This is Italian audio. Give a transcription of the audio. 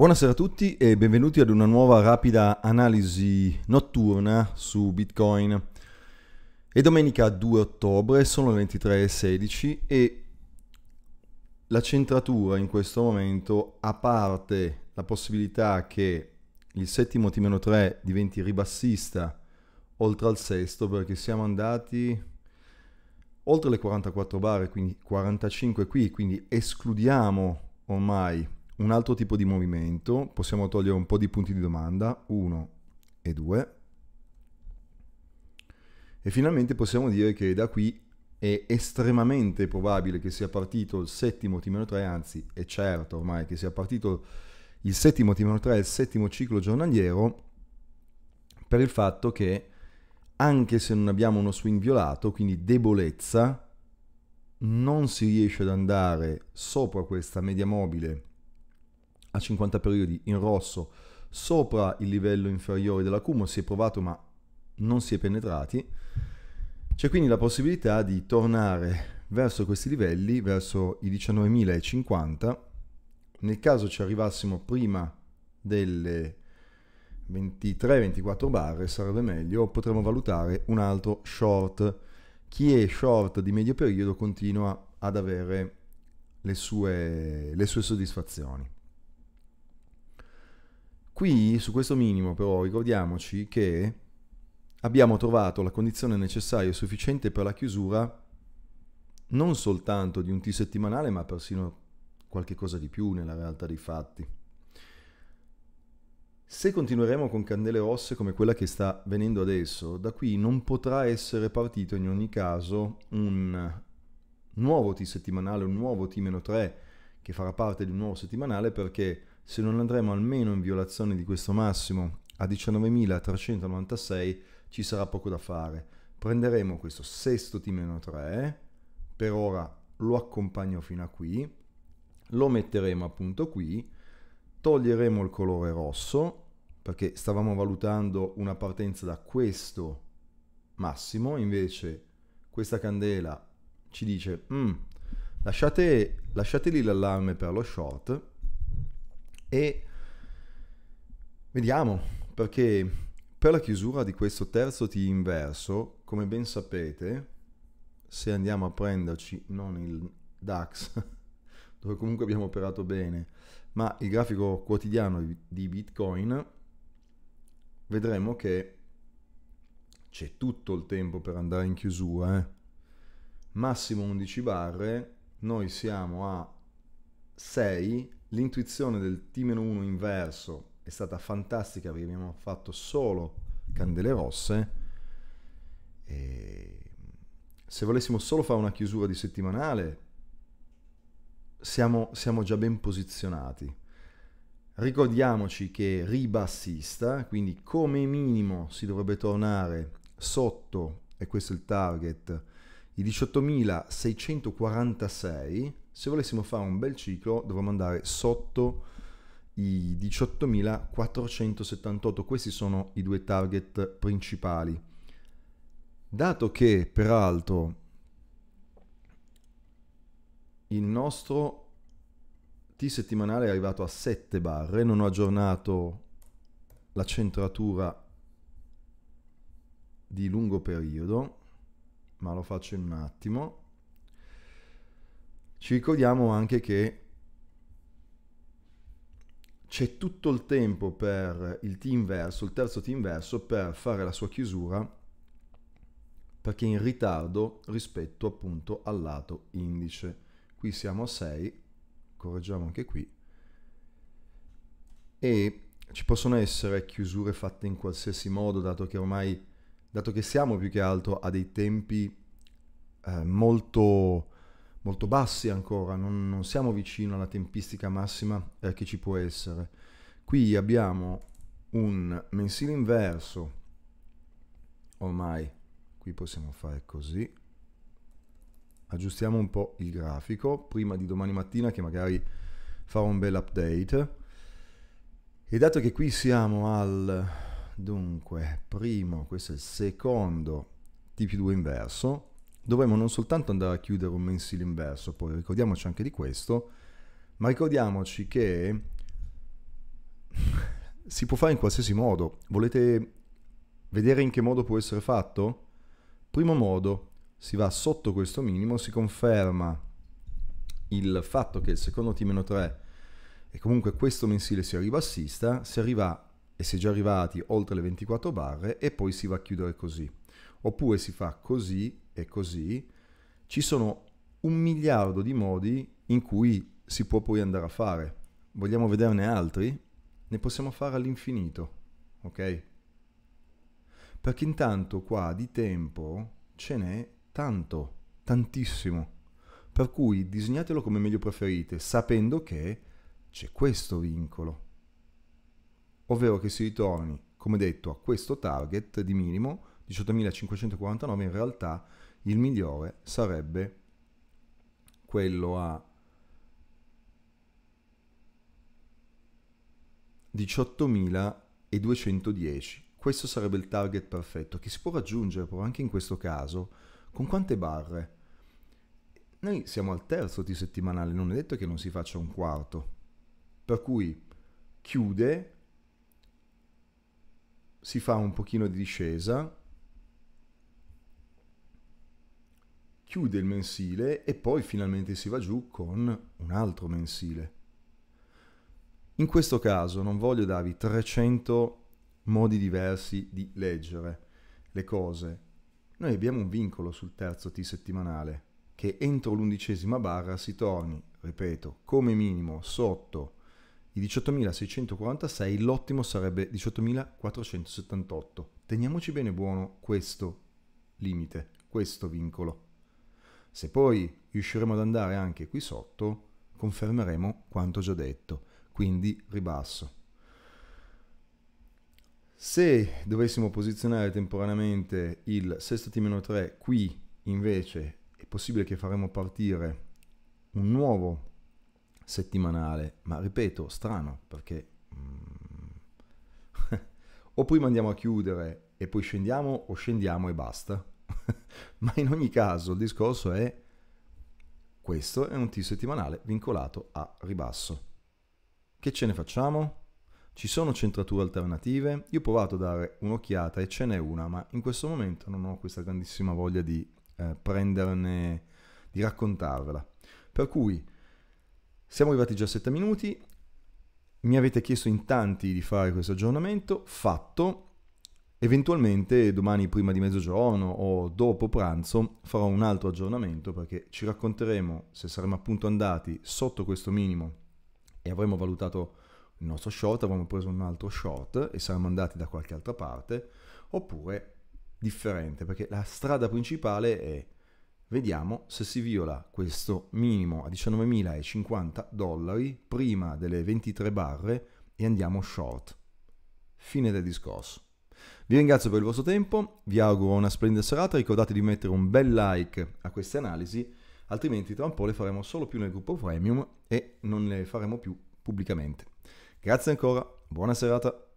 Buonasera a tutti e benvenuti ad una nuova rapida analisi notturna su Bitcoin. È domenica 2 ottobre, sono le 23.16 e la centratura in questo momento, a parte la possibilità che il settimo T-3 diventi ribassista oltre al sesto perché siamo andati oltre le 44 barre, quindi 45 qui, quindi escludiamo ormai un altro tipo di movimento, possiamo togliere un po' di punti di domanda, 1 e 2, e finalmente possiamo dire che da qui è estremamente probabile che sia partito il settimo T-3, anzi è certo ormai che sia partito il settimo T-3, il settimo ciclo giornaliero, per il fatto che anche se non abbiamo uno swing violato, quindi debolezza, non si riesce ad andare sopra questa media mobile a 50 periodi in rosso sopra il livello inferiore dell'accumulo, si è provato ma non si è penetrati, c'è quindi la possibilità di tornare verso questi livelli, verso i 19.050, nel caso ci arrivassimo prima delle 23-24 barre sarebbe meglio, potremmo valutare un altro short. Chi è short di medio periodo continua ad avere le sue, le sue soddisfazioni. Qui su questo minimo però ricordiamoci che abbiamo trovato la condizione necessaria e sufficiente per la chiusura non soltanto di un T settimanale ma persino qualche cosa di più nella realtà dei fatti. Se continueremo con candele rosse come quella che sta venendo adesso, da qui non potrà essere partito in ogni caso un nuovo T settimanale, un nuovo T-3 che farà parte di un nuovo settimanale perché se non andremo almeno in violazione di questo massimo a 19.396 ci sarà poco da fare. Prenderemo questo sesto T-3, per ora lo accompagno fino a qui, lo metteremo appunto qui, toglieremo il colore rosso perché stavamo valutando una partenza da questo massimo, invece questa candela ci dice mm, lasciate, lasciate lì l'allarme per lo short e vediamo, perché per la chiusura di questo terzo T inverso, come ben sapete, se andiamo a prenderci non il DAX, dove comunque abbiamo operato bene, ma il grafico quotidiano di Bitcoin, vedremo che c'è tutto il tempo per andare in chiusura. Eh? Massimo 11 barre, noi siamo a 6 L'intuizione del T-1 inverso è stata fantastica perché abbiamo fatto solo candele rosse. E se volessimo solo fare una chiusura di settimanale, siamo, siamo già ben posizionati. Ricordiamoci che ribassista, quindi come minimo si dovrebbe tornare sotto, e questo è il target, i 18.646 se volessimo fare un bel ciclo dovremmo andare sotto i 18.478, questi sono i due target principali. Dato che peraltro il nostro T settimanale è arrivato a 7 barre, non ho aggiornato la centratura di lungo periodo, ma lo faccio in un attimo. Ci ricordiamo anche che c'è tutto il tempo per il team verso, il terzo team verso, per fare la sua chiusura perché è in ritardo rispetto appunto al lato indice. Qui siamo a 6, correggiamo anche qui, e ci possono essere chiusure fatte in qualsiasi modo, dato che ormai, dato che siamo più che altro a dei tempi eh, molto molto bassi ancora, non, non siamo vicino alla tempistica massima eh, che ci può essere. Qui abbiamo un mensile inverso, ormai qui possiamo fare così, aggiustiamo un po' il grafico prima di domani mattina che magari farò un bel update. E dato che qui siamo al dunque primo, questo è il secondo TP2 inverso, dovremmo non soltanto andare a chiudere un mensile inverso, poi ricordiamoci anche di questo, ma ricordiamoci che si può fare in qualsiasi modo. Volete vedere in che modo può essere fatto? Primo modo, si va sotto questo minimo, si conferma il fatto che il secondo T-3 e comunque questo mensile si sia ribassista, si arriva e si è già arrivati oltre le 24 barre e poi si va a chiudere così. Oppure si fa così e così, ci sono un miliardo di modi in cui si può poi andare a fare. Vogliamo vederne altri? Ne possiamo fare all'infinito, ok? Perché intanto qua di tempo ce n'è tanto, tantissimo. Per cui disegnatelo come meglio preferite, sapendo che c'è questo vincolo. Ovvero che si ritorni, come detto, a questo target di minimo 18.549, in realtà il migliore sarebbe quello a 18.210. Questo sarebbe il target perfetto che si può raggiungere però anche in questo caso con quante barre? Noi siamo al terzo di settimanale, non è detto che non si faccia un quarto. Per cui chiude, si fa un pochino di discesa, chiude il mensile e poi finalmente si va giù con un altro mensile. In questo caso non voglio darvi 300 modi diversi di leggere le cose. Noi abbiamo un vincolo sul terzo T settimanale, che entro l'undicesima barra si torni, ripeto, come minimo sotto i 18.646, l'ottimo sarebbe 18.478. Teniamoci bene buono questo limite, questo vincolo. Se poi riusciremo ad andare anche qui sotto, confermeremo quanto già detto, quindi ribasso. Se dovessimo posizionare temporaneamente il sesto T-3 qui, invece, è possibile che faremo partire un nuovo settimanale, ma ripeto, strano, perché mm, o prima andiamo a chiudere e poi scendiamo o scendiamo e basta, Ma in ogni caso il discorso è questo è un T settimanale vincolato a ribasso. Che ce ne facciamo? Ci sono centrature alternative? Io ho provato a dare un'occhiata e ce n'è una, ma in questo momento non ho questa grandissima voglia di eh, prenderne, di raccontarvela. Per cui siamo arrivati già a 7 minuti, mi avete chiesto in tanti di fare questo aggiornamento, fatto, Eventualmente domani prima di mezzogiorno o dopo pranzo farò un altro aggiornamento perché ci racconteremo se saremo appunto andati sotto questo minimo e avremo valutato il nostro short, avremo preso un altro short e saremo andati da qualche altra parte oppure differente perché la strada principale è vediamo se si viola questo minimo a 19.050 dollari prima delle 23 barre e andiamo short. Fine del discorso. Vi ringrazio per il vostro tempo, vi auguro una splendida serata, ricordate di mettere un bel like a queste analisi, altrimenti tra un po' le faremo solo più nel gruppo premium e non le faremo più pubblicamente. Grazie ancora, buona serata.